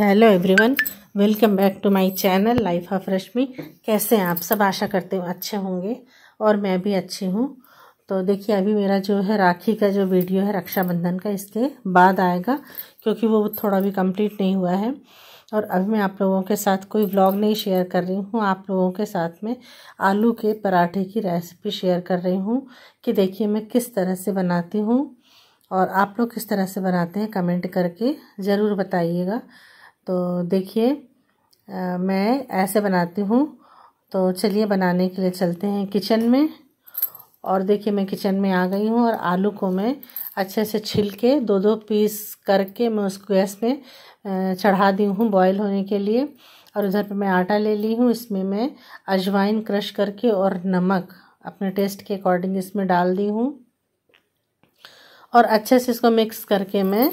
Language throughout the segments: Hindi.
hello everyone welcome back to my channel life of Rashmi कैसे हैं आप सब आशा करते हो अच्छे होंगे और मैं भी अच्छी हूँ तो देखिए अभी मेरा जो है राखी का जो वीडियो है रक्षाबंधन का इसके बाद आएगा क्योंकि वो थोड़ा भी कंप्लीट नहीं हुआ है और अभी मैं आप लोगों के साथ कोई ब्लॉग नहीं शेयर कर रही हूँ आप लोगों के साथ में आलू के पराठे की रेसिपी शेयर कर रही हूँ कि देखिए मैं किस तरह से बनाती हूँ और आप लोग किस तरह से बनाते हैं कमेंट करके ज़रूर बताइएगा तो देखिए मैं ऐसे बनाती हूँ तो चलिए बनाने के लिए चलते हैं किचन में और देखिए मैं किचन में आ गई हूँ और आलू को मैं अच्छे से छिल के दो दो पीस करके मैं उसको गैस में चढ़ा दी हूँ बॉयल होने के लिए और उधर पे मैं आटा ले ली हूँ इसमें मैं अजवाइन क्रश करके और नमक अपने टेस्ट के अकॉर्डिंग इसमें डाल दी हूँ और अच्छे से इसको मिक्स करके मैं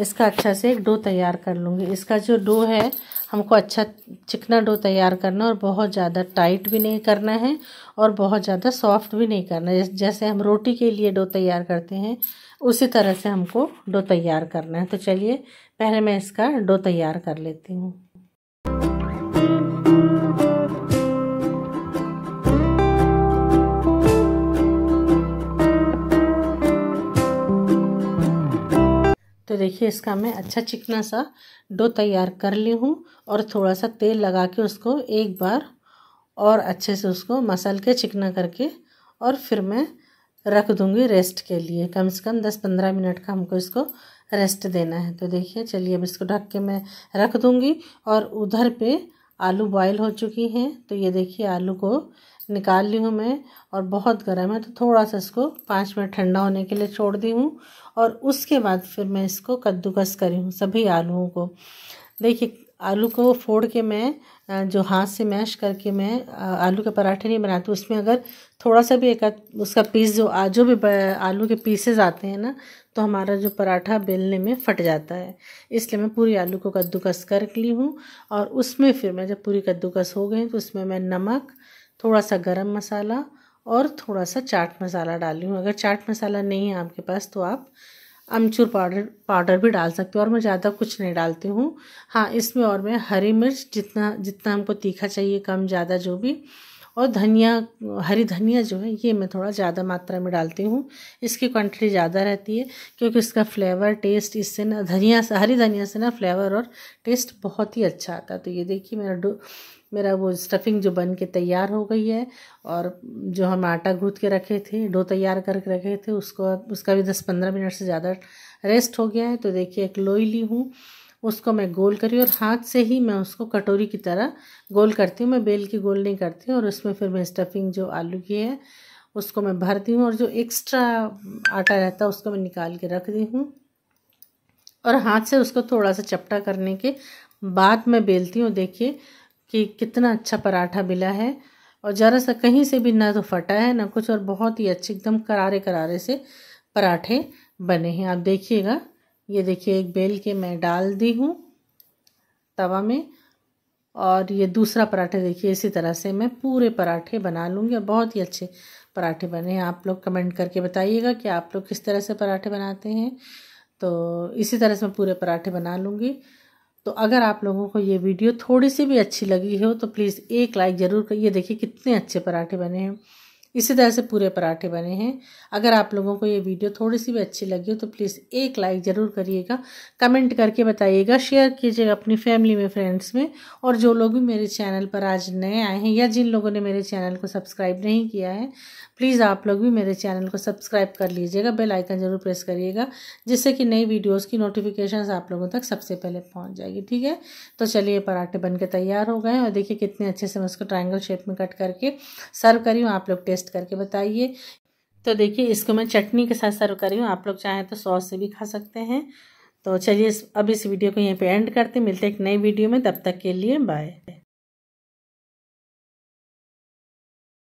इसका अच्छा से एक डो तैयार कर लूँगी इसका जो डो है हमको अच्छा चिकना डो तैयार करना और बहुत ज़्यादा टाइट भी नहीं करना है और बहुत ज़्यादा सॉफ्ट भी नहीं करना है जैसे हम रोटी के लिए डो तैयार करते हैं उसी तरह से हमको डो तैयार करना है तो चलिए पहले मैं इसका डो तैयार कर लेती हूँ देखिए इसका मैं अच्छा चिकना सा डो तैयार कर ली हूँ और थोड़ा सा तेल लगा के उसको एक बार और अच्छे से उसको मसल के चिकना करके और फिर मैं रख दूँगी रेस्ट के लिए कम से कम दस पंद्रह मिनट का हमको इसको रेस्ट देना है तो देखिए चलिए अब इसको ढक के मैं रख दूँगी और उधर पे आलू बॉयल हो चुकी हैं तो ये देखिए आलू को निकाल ली हूँ मैं और बहुत गर्म है तो थोड़ा सा इसको पाँच मिनट ठंडा होने के लिए छोड़ दी हूँ और उसके बाद फिर मैं इसको कद्दूकस करी हूँ सभी आलूओं को देखिए आलू को फोड़ के मैं जो हाथ से मैश करके मैं आलू के पराठे नहीं बनाती उसमें अगर थोड़ा सा भी एक उसका पीस जो जो भी आलू के पीसेज आते हैं ना तो हमारा जो पराठा बेलने में फट जाता है इसलिए मैं पूरी आलू को कद्दूकस कर ली हूँ और उसमें फिर मैं जब पूरी कद्दूकस हो गई तो उसमें मैं नमक थोड़ा सा गरम मसाला और थोड़ा सा चाट मसाला डाल रही हूँ अगर चाट मसाला नहीं है आपके पास तो आप अमचूर पाउडर पाउडर भी डाल सकते हो और मैं ज़्यादा कुछ नहीं डालती हूँ हाँ इसमें और मैं हरी मिर्च जितना जितना हमको तीखा चाहिए कम ज़्यादा जो भी और धनिया हरी धनिया जो है ये मैं थोड़ा ज़्यादा मात्रा में डालती हूँ इसकी क्वांटिटी ज़्यादा रहती है क्योंकि इसका फ्लेवर टेस्ट इससे ना धनिया हरी धनिया से ना फ्लेवर और टेस्ट बहुत ही अच्छा आता है तो ये देखिए मेरा मेरा वो स्टफिंग जो बन के तैयार हो गई है और जो हम आटा गूँथ के रखे थे डो तैयार करके रखे थे उसको उसका भी दस पंद्रह मिनट से ज़्यादा रेस्ट हो गया है तो देखिए एक लोई ली हूँ उसको मैं गोल करी और हाथ से ही मैं उसको कटोरी की तरह गोल करती हूँ मैं बेल की गोल नहीं करती और उसमें फिर मैं स्टफिंग जो आलू की है उसको मैं भरती हूँ और जो एक्स्ट्रा आटा रहता है उसको मैं निकाल के रख दी हूँ और हाथ से उसको थोड़ा सा चपटा करने के बाद मैं बेलती हूँ देखिए कि कितना अच्छा पराठा मिला है और ज़रा सा कहीं से भी ना तो फटा है ना कुछ और बहुत ही अच्छे एकदम करारे करारे से पराठे बने हैं आप देखिएगा ये देखिए एक बेल के मैं डाल दी हूँ तवा में और ये दूसरा पराठा देखिए इसी तरह से मैं पूरे पराठे बना लूँगी और बहुत ही अच्छे पराठे बने हैं आप लोग कमेंट करके बताइएगा कि आप लोग किस तरह से पराठे बनाते हैं तो इसी तरह से मैं पूरे पराठे बना लूँगी तो अगर आप लोगों को ये वीडियो थोड़ी सी भी अच्छी लगी हो तो प्लीज़ एक लाइक ज़रूर करिए देखिए कितने अच्छे पराठे बने हैं इसी तरह से पूरे पराठे बने हैं अगर आप लोगों को ये वीडियो थोड़ी सी भी अच्छी लगी हो तो प्लीज़ एक लाइक ज़रूर करिएगा कमेंट करके बताइएगा शेयर कीजिएगा अपनी फैमिली में फ्रेंड्स में और जो लोग भी मेरे चैनल पर आज नए आए हैं या जिन लोगों ने मेरे चैनल को सब्सक्राइब नहीं किया है प्लीज़ आप लोग भी मेरे चैनल को सब्सक्राइब कर लीजिएगा बेल आइकन ज़रूर प्रेस करिएगा जिससे कि नई वीडियोज़ की नोटिफिकेशन आप लोगों तक सबसे पहले पहुँच जाएगी ठीक है तो चलिए पराठे बन के तैयार हो गए और देखिए कितने अच्छे से मैं उसको ट्राइंगल शेप में कट करके सर्व करी हूँ आप लोग टेस्ट टेस्ट करके बताइए तो देखिए इसको मैं चटनी के साथ सर्व कर रही हूँ आप लोग चाहें तो सॉस से भी खा सकते हैं तो चलिए अब इस वीडियो को यहीं पे एंड करते मिलते हैं एक नई वीडियो में तब तक के लिए बाय